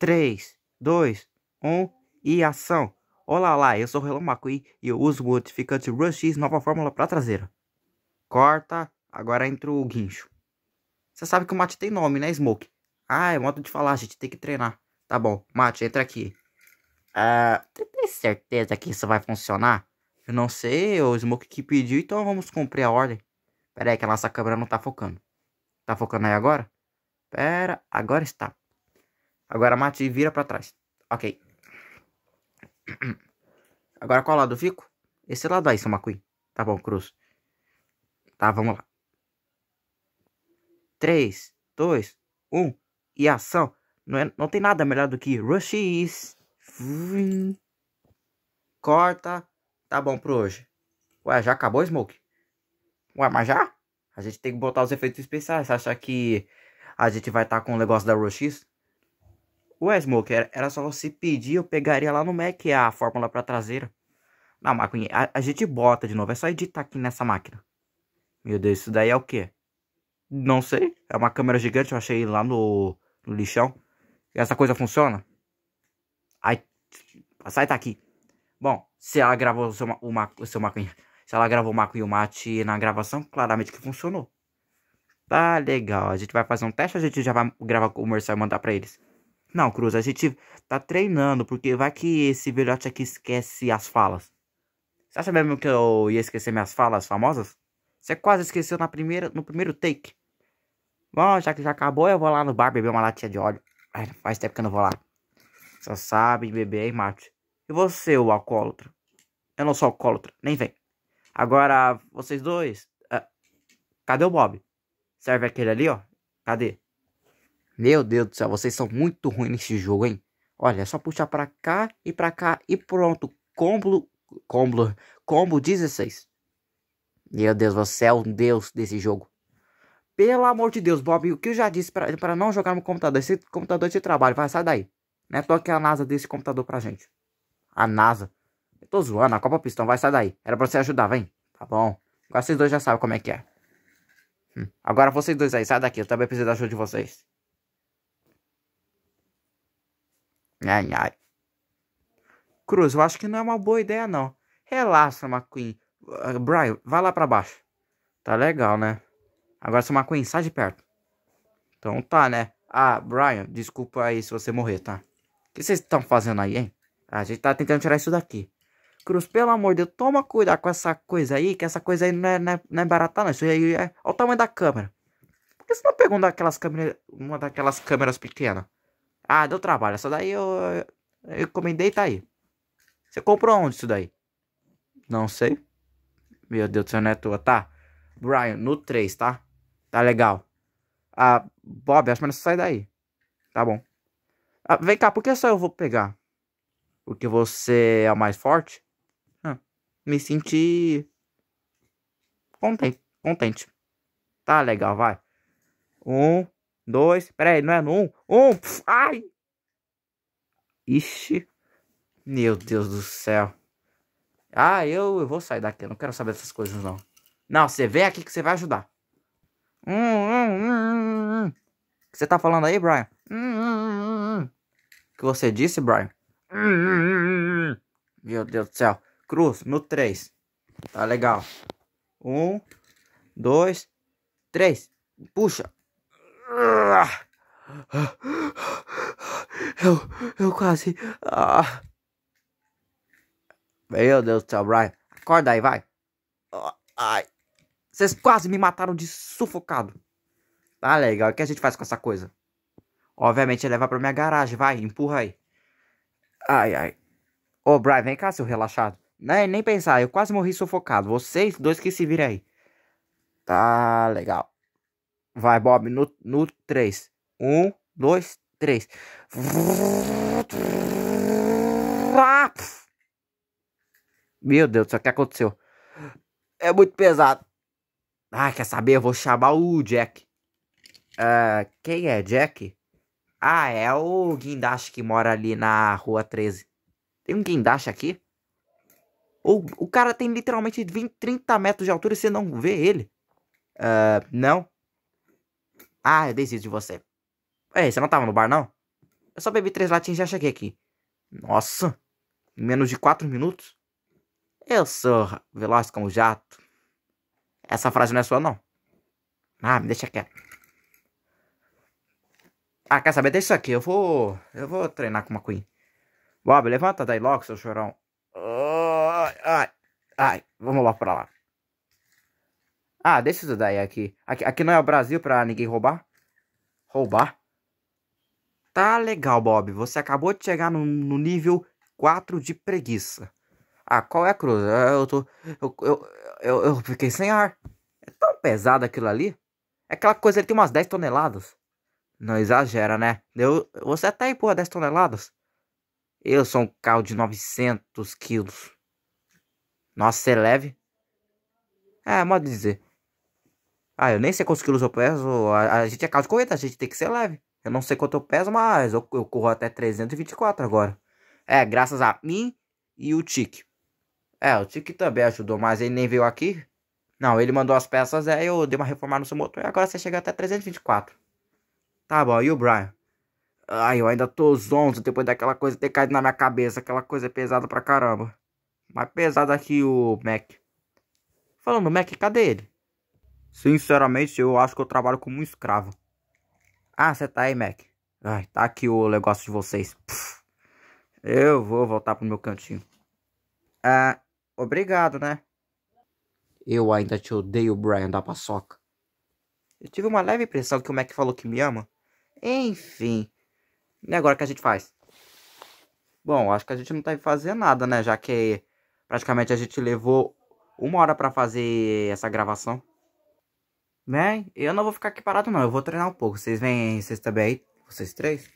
3, 2, 1 e ação! Olá lá, eu sou o Relão Macui e eu uso o modificante Rush X nova fórmula para traseira. Corta, agora entra o guincho. Você sabe que o mate tem nome, né, Smoke? Ah, é modo de falar, a gente tem que treinar. Tá bom, mate, entra aqui. Ah, tem certeza que isso vai funcionar? Eu não sei, o Smoke que pediu, então vamos cumprir a ordem. Pera aí que a nossa câmera não tá focando. Tá focando aí agora? Pera, agora está. Agora mate e vira para trás. Ok. Agora qual lado eu fico? Esse lado aí, seu McQueen. Tá bom, cruz. Tá, vamos lá. 3, 2, 1 e ação. Não, é, não tem nada melhor do que Rush Corta. Tá bom pro hoje. Ué, já acabou, Smoke? Ué, mas já? A gente tem que botar os efeitos especiais. Você acha que a gente vai estar tá com o negócio da Rush Ué, Smoker, era só você pedir, eu pegaria lá no Mac a fórmula pra traseira. Não, Maconha, a, a, gente bota de novo, é só editar aqui nessa máquina. Meu Deus, isso daí é o quê? Não sei, é uma câmera gigante, eu achei lá no, no lixão. Essa coisa funciona? Ai, sai daqui. Bom, se ela gravou o seu, o, o seu maconha, se ela gravou o maco e o mate na gravação, claramente que funcionou. Tá legal, a gente vai fazer um teste, a gente já vai gravar o comercial e mandar pra eles. Não, Cruz, a gente tá treinando, porque vai que esse velhote aqui esquece as falas. Você acha mesmo que eu ia esquecer minhas falas famosas? Você quase esqueceu na primeira, no primeiro take. Bom, já que já acabou, eu vou lá no bar beber uma latinha de óleo. Ai, faz tempo que eu não vou lá. Só sabe beber hein, mate. E você, o alcoólatra? Eu não sou alcoólatra, nem vem. Agora, vocês dois... Uh, cadê o Bob? Serve aquele ali, ó? Cadê? Meu Deus do céu, vocês são muito ruins nesse jogo, hein? Olha, é só puxar pra cá e pra cá e pronto. Combo, combo, combo 16. Meu Deus, você é o deus desse jogo. Pelo amor de Deus, Bob, o que eu já disse pra, pra não jogar no computador? Esse computador de trabalho, vai, sai daí. é Toque a NASA desse computador pra gente. A NASA. Eu tô zoando, a Copa Pistão, vai, sai daí. Era pra você ajudar, vem. Tá bom. Agora vocês dois já sabem como é que é. Hum. Agora vocês dois aí, sai daqui, eu também preciso da ajuda de vocês. Ai, ai. Cruz, eu acho que não é uma boa ideia, não. Relaxa, McQueen. Uh, Brian, vai lá pra baixo. Tá legal, né? Agora, seu McQueen, sai de perto. Então tá, né? Ah, Brian, desculpa aí se você morrer, tá? O que vocês estão fazendo aí, hein? A gente tá tentando tirar isso daqui. Cruz, pelo amor de Deus, toma cuidado com essa coisa aí, que essa coisa aí não é, não é, não é barata, não. Isso aí é. Olha o tamanho da câmera. Por que você não pegou uma daquelas câmeras, uma daquelas câmeras pequenas? Ah, deu trabalho. Essa daí eu, eu encomendei e tá aí. Você comprou onde isso daí? Não sei. Meu Deus do céu, não é tua, tá? Brian, no 3, tá? Tá legal. Ah, Bob, acho melhor você sair daí. Tá bom. Ah, vem cá, por que só eu vou pegar? Porque você é o mais forte? Ah, me senti. Contente. Contente. Tá legal, vai. Um, dois, peraí, não é no um, um, pf, ai! Ixi, meu Deus do céu. Ah, eu, eu vou sair daqui, eu não quero saber dessas coisas não. Não, você vem aqui que você vai ajudar. Hum, hum, hum, hum, hum. O que você tá falando aí, Brian? Hum, hum, hum, hum, hum. O que você disse, Brian? Hum, hum, hum, hum Meu Deus do céu. Cruz, no 3. Tá legal. Um, dois, três. Puxa. Eu, eu quase. Ah. Meu Deus do céu, Brian. Acorda aí, vai. Ai. Vocês quase me mataram de sufocado. Tá legal. O que a gente faz com essa coisa? Obviamente, leva pra minha garagem. Vai, empurra aí. Ai, ai. Ô, Brian, vem cá, seu relaxado. Nem, né, nem pensar, eu quase morri sufocado. Vocês dois que se virem aí. Tá legal. Vai, Bob, no, no 3. 1, 2, 3. Meu Deus do céu, o que aconteceu? É muito pesado. Ah, quer saber? Eu vou chamar o Jack. Uh, quem é Jack? Ah, é o guindaste que mora ali na rua 13. Tem um guindaste aqui? O, o cara tem literalmente 20, 30 metros de altura e você não vê ele? Uh, não. Ah, eu desisto de você. Ei, você não tava no bar, não? Eu só bebi três latinhas e já cheguei aqui. Nossa, em menos de quatro minutos? Eu sou veloz como jato. Essa frase não é sua, não. Ah, me deixa quieto. Ah, quer saber? Deixa isso aqui. Eu vou. Eu vou treinar com uma Queen. Bob, levanta daí logo, seu chorão. Ai, ai, ai. Vamos lá pra lá. Ah, deixa isso daí aqui. aqui. Aqui não é o Brasil pra ninguém roubar? Roubar? Tá legal, Bob. Você acabou de chegar no, no nível 4 de preguiça. Ah, qual é a cruz? Ah, eu tô. Eu, eu, eu, eu, fiquei sem ar. É tão pesado aquilo ali. É aquela coisa, ele tem umas 10 toneladas. Não exagera, né? Eu, você até empurra 10 toneladas. Eu sou um carro de 900 quilos. Nossa, você é leve? É, modo de dizer. Ah, eu nem sei quantos quilos eu peso. A, a gente é carro de corrida, a gente tem que ser leve. Eu não sei quanto eu peso, mas eu, eu corro até 324 agora. É, graças a mim e o Tiki. É, o Tiki também ajudou, mas ele nem veio aqui. Não, ele mandou as peças, aí é, eu dei uma reformada no seu motor e agora você chega até 324. Tá bom, e o Brian? Ai, eu ainda tô zonzo depois daquela coisa ter caído na minha cabeça. Aquela coisa é pesada pra caramba. Mais pesada que o Mac. Falando Mac, cadê ele? Sinceramente, eu acho que eu trabalho como um escravo. Ah, você tá aí, Mac? Ai, tá aqui o negócio de vocês. Puf. Eu vou voltar pro meu cantinho. Ah, obrigado, né? Eu ainda te odeio, Brian da paçoca. Eu tive uma leve impressão que o Mac falou que me ama. Enfim. E agora o que a gente faz? Bom, acho que a gente não deve tá fazer nada, né? Já que praticamente a gente levou uma hora para fazer essa gravação né? Eu não vou ficar aqui parado não, eu vou treinar um pouco. Vocês vêm, vocês também aí, vocês três?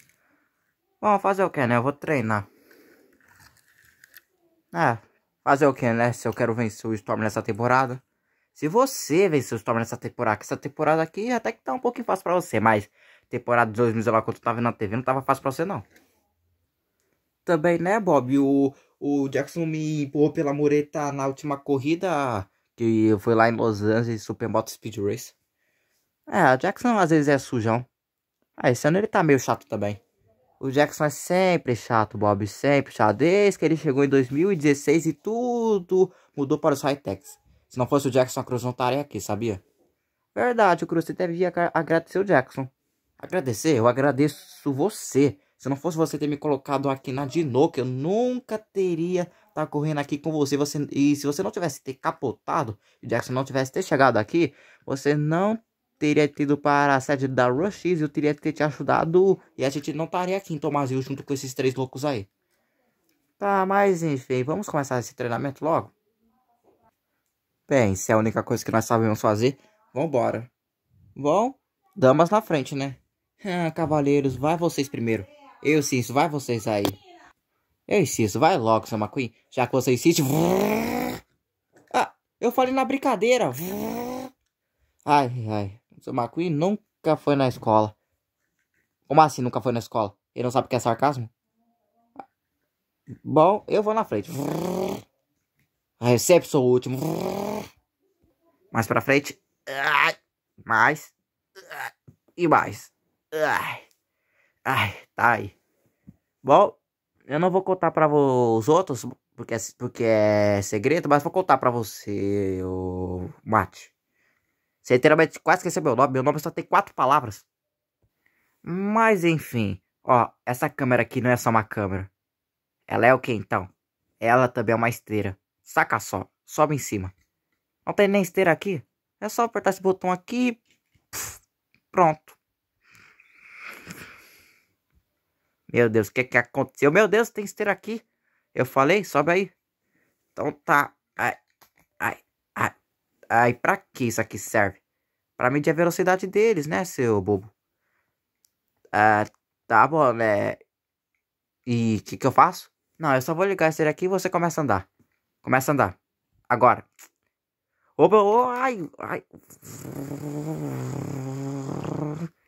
Bom, fazer o que, né? Eu vou treinar. É, fazer o que, né? Se eu quero vencer o Storm nessa temporada. Se você vencer o Storm nessa temporada, que essa temporada aqui até que tá um pouquinho fácil pra você, mas temporada de 2000, lá, quando eu tava vendo na TV, não tava fácil pra você, não. Também, né, Bob? O, o Jackson me empurrou pela mureta na última corrida, que foi lá em Los Angeles, Supermoto Speed Race. É, o Jackson às vezes é sujão. Ah, esse ano ele tá meio chato também. O Jackson é sempre chato, Bob, sempre chato. Desde que ele chegou em 2016 e tudo mudou para os high-techs. Se não fosse o Jackson, a Cruz não estaria aqui, sabia? Verdade, o Cruz, você devia agradecer o Jackson. Agradecer? Eu agradeço você. Se não fosse você ter me colocado aqui na que eu nunca teria tá correndo aqui com você, você. E se você não tivesse ter capotado, e Jackson não tivesse ter chegado aqui, você não teria tido para a sede da Rush e eu teria que te ajudado e a gente não estaria aqui em Tomazil junto com esses três loucos aí. Tá, mas enfim, vamos começar esse treinamento logo? Bem, se é a única coisa que nós sabemos fazer, vambora. Bom, damas na frente, né? Ah, cavaleiros, vai vocês primeiro. Eu, isso vai vocês aí. Eu Cício, vai logo, seu McQueen. Já que você insiste... Ah, eu falei na brincadeira. Ai, ai. Seu McQueen nunca foi na escola. Como assim nunca foi na escola? Ele não sabe o que é sarcasmo? Bom, eu vou na frente. Eu sempre sou o último. Mais pra frente. Mais. E mais. Ai, tá aí. Bom, eu não vou contar pra os outros, porque é, porque é segredo, mas vou contar pra você, o Mate. Você literalmente quase esqueceu meu nome. Meu nome só tem quatro palavras. Mas enfim. Ó, essa câmera aqui não é só uma câmera. Ela é o que então? Ela também é uma esteira. Saca só. Sobe em cima. Não tem nem esteira aqui. É só apertar esse botão aqui. pronto. Meu Deus, o que é que aconteceu? Meu Deus, tem esteira aqui. Eu falei? Sobe aí. Então tá. Ai, é, Ai, pra que isso aqui serve? Pra medir a velocidade deles, né, seu bobo? Ah, tá bom, né? E o que, que eu faço? Não, eu só vou ligar esse aqui e você começa a andar. Começa a andar. Agora. Opa, oh, ai, ai.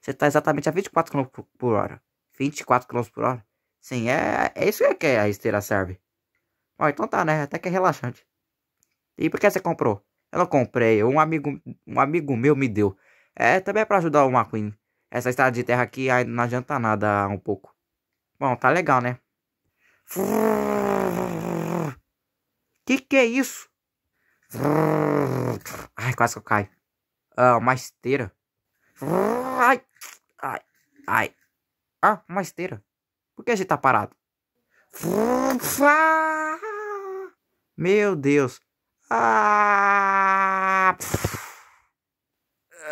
Você tá exatamente a 24 km por hora. 24 km por hora? Sim, é, é isso que a esteira serve. Ó, então tá, né? Até que é relaxante. E por que você comprou? Eu não comprei, um amigo, um amigo meu me deu. É, também é pra ajudar o McQueen. Essa estrada de terra aqui ainda não adianta nada um pouco. Bom, tá legal, né? Que que é isso? Ai, quase que eu caio. Ah, uma esteira. Ai, ai, ai. Ah, uma esteira. Por que a gente tá parado? Meu Deus. Ah,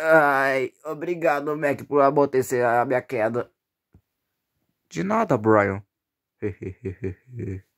Ai, obrigado, Mac, por acontecer a minha queda. De nada, Brian.